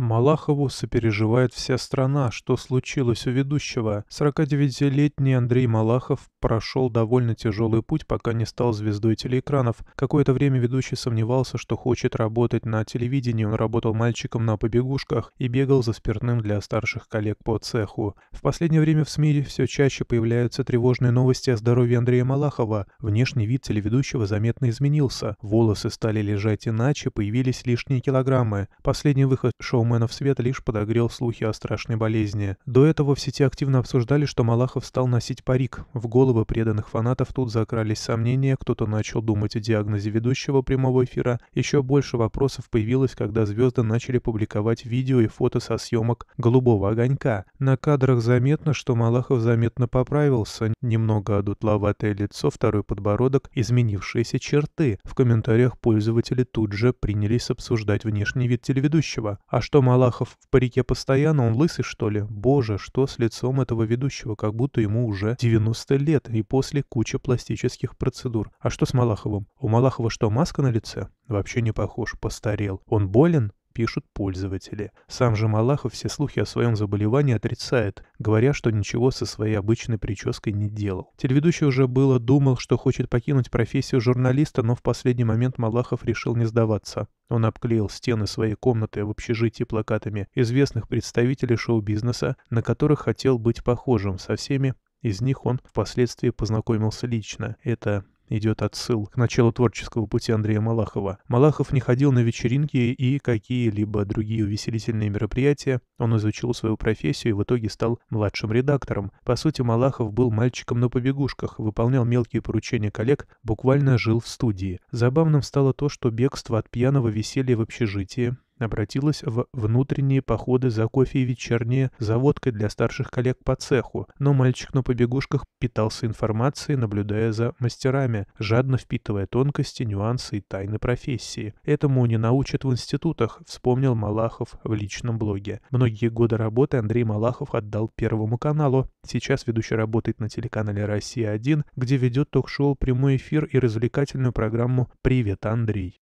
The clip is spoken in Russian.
Малахову сопереживает вся страна, что случилось у ведущего. 49-летний Андрей Малахов прошел довольно тяжелый путь, пока не стал звездой телеэкранов. Какое-то время ведущий сомневался, что хочет работать на телевидении. Он работал мальчиком на побегушках и бегал за спиртным для старших коллег по цеху. В последнее время в СМИ все чаще появляются тревожные новости о здоровье Андрея Малахова. Внешний вид телеведущего заметно изменился. Волосы стали лежать иначе, появились лишние килограммы. Последний выход шоу шоуменов свет лишь подогрел слухи о страшной болезни. До этого в сети активно обсуждали, что Малахов стал носить парик. В головы преданных фанатов тут закрались сомнения, кто-то начал думать о диагнозе ведущего прямого эфира. Еще больше вопросов появилось, когда звезды начали публиковать видео и фото со съемок «Голубого огонька». На кадрах заметно, что Малахов заметно поправился. Немного одутловатое лицо, второй подбородок, изменившиеся черты. В комментариях пользователи тут же принялись обсуждать внешний вид телеведущего. А что что, Малахов в парике постоянно? Он лысый, что ли? Боже, что с лицом этого ведущего? Как будто ему уже 90 лет и после куча пластических процедур. А что с Малаховым? У Малахова что, маска на лице? Вообще не похож, постарел. Он болен? пишут пользователи. Сам же Малахов все слухи о своем заболевании отрицает, говоря, что ничего со своей обычной прической не делал. Телеведущий уже было думал, что хочет покинуть профессию журналиста, но в последний момент Малахов решил не сдаваться. Он обклеил стены своей комнаты в общежитии плакатами известных представителей шоу-бизнеса, на которых хотел быть похожим со всеми из них он впоследствии познакомился лично. Это идет отсыл к началу творческого пути Андрея Малахова. Малахов не ходил на вечеринки и какие-либо другие увеселительные мероприятия. Он изучил свою профессию и в итоге стал младшим редактором. По сути, Малахов был мальчиком на побегушках, выполнял мелкие поручения коллег, буквально жил в студии. Забавным стало то, что бегство от пьяного веселья в общежитии, обратилась в внутренние походы за кофе и вечерние за водкой для старших коллег по цеху, но мальчик на побегушках питался информацией, наблюдая за мастерами, жадно впитывая тонкости, нюансы и тайны профессии. Этому не научат в институтах, вспомнил Малахов в личном блоге. Многие годы работы Андрей Малахов отдал Первому каналу. Сейчас ведущий работает на телеканале «Россия-1», где ведет ток-шоу «Прямой эфир» и развлекательную программу «Привет, Андрей».